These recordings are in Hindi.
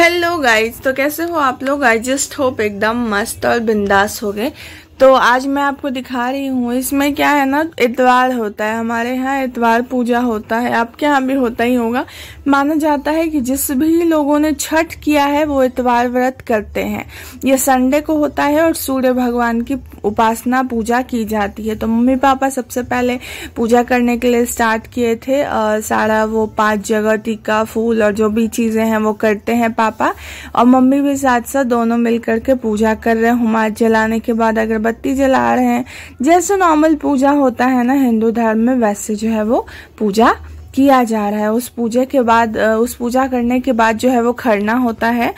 हेलो गाइज तो कैसे हो आप लोग आई जस्ट होप एकदम मस्त और बिंदास हो गए तो आज मैं आपको दिखा रही हूँ इसमें क्या है ना इतवार होता है हमारे यहाँ इतवार पूजा होता है आपके यहाँ भी होता ही होगा माना जाता है कि जिस भी लोगों ने छठ किया है वो इतवार व्रत करते हैं ये संडे को होता है और सूर्य भगवान की उपासना पूजा की जाती है तो मम्मी पापा सबसे पहले पूजा करने के लिए स्टार्ट किए थे और सारा वो पांच जगह टीका फूल और जो भी चीज़ें हैं वो करते हैं पापा और मम्मी भी साथ साथ दोनों मिल करके पूजा कर रहे हैं हुमा जलाने के बाद अगर अगरबत्ती जला रहे हैं जैसे नॉर्मल पूजा होता है ना हिंदू धर्म में वैसे जो है वो पूजा किया जा रहा है उस पूजा के बाद उस पूजा करने के बाद जो है वो खरना होता है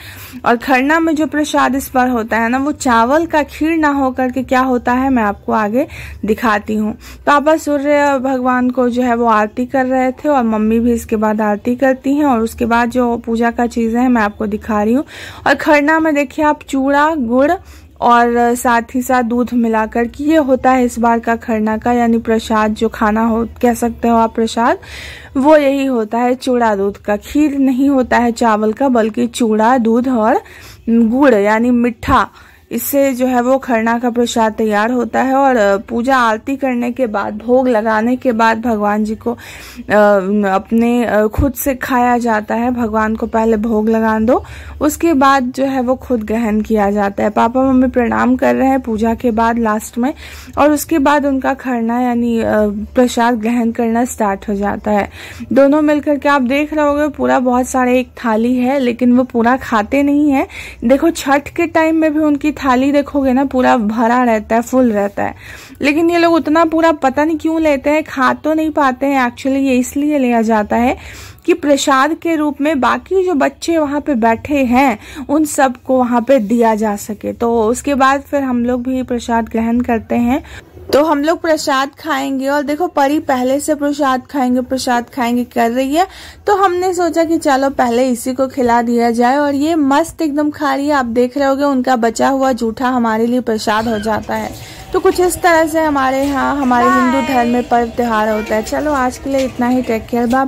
और खरना में जो प्रसाद इस पर होता है ना वो चावल का खीर ना हो करके क्या होता है मैं आपको आगे दिखाती हूँ तो पापा सूर्य भगवान को जो है वो आरती कर रहे थे और मम्मी भी इसके बाद आरती करती हैं और उसके बाद जो पूजा का चीज़ें हैं मैं आपको दिखा रही हूँ और खरना में देखिए आप चूड़ा गुड़ और साथ ही साथ दूध मिलाकर कि ये होता है इस बार का खरना का यानी प्रसाद जो खाना हो कह सकते हो आप प्रसाद वो यही होता है चूड़ा दूध का खीर नहीं होता है चावल का बल्कि चूड़ा दूध और गुड़ यानी मिठा इससे जो है वो खरना का प्रसाद तैयार होता है और पूजा आरती करने के बाद भोग लगाने के बाद भगवान जी को अपने खुद से खाया जाता है भगवान को पहले भोग लगा दो उसके बाद जो है वो खुद ग्रहण किया जाता है पापा मम्मी प्रणाम कर रहे हैं पूजा के बाद लास्ट में और उसके बाद उनका खरना यानी प्रसाद ग्रहण करना स्टार्ट हो जाता है दोनों मिलकर के आप देख रहे हो पूरा बहुत सारे एक थाली है लेकिन वो पूरा खाते नहीं है देखो छठ के टाइम में भी उनकी थाली देखोगे ना पूरा भरा रहता है फुल रहता है लेकिन ये लोग उतना पूरा पता नहीं क्यों लेते हैं खा तो नहीं पाते हैं एक्चुअली ये इसलिए लिया जाता है कि प्रसाद के रूप में बाकी जो बच्चे वहाँ पे बैठे हैं उन सबको वहाँ पे दिया जा सके तो उसके बाद फिर हम लोग भी प्रसाद ग्रहण करते हैं तो हम लोग प्रसाद खाएंगे और देखो परी पहले से प्रसाद खाएंगे प्रसाद खाएंगे कर रही है तो हमने सोचा कि चलो पहले इसी को खिला दिया जाए और ये मस्त एकदम खा रही है आप देख रहे होगे उनका बचा हुआ जूठा हमारे लिए प्रसाद हो जाता है तो कुछ इस तरह से हमारे यहाँ हमारे हिंदू धर्म में पर्व त्योहार होता है चलो आज के लिए इतना ही टेक केयर बाय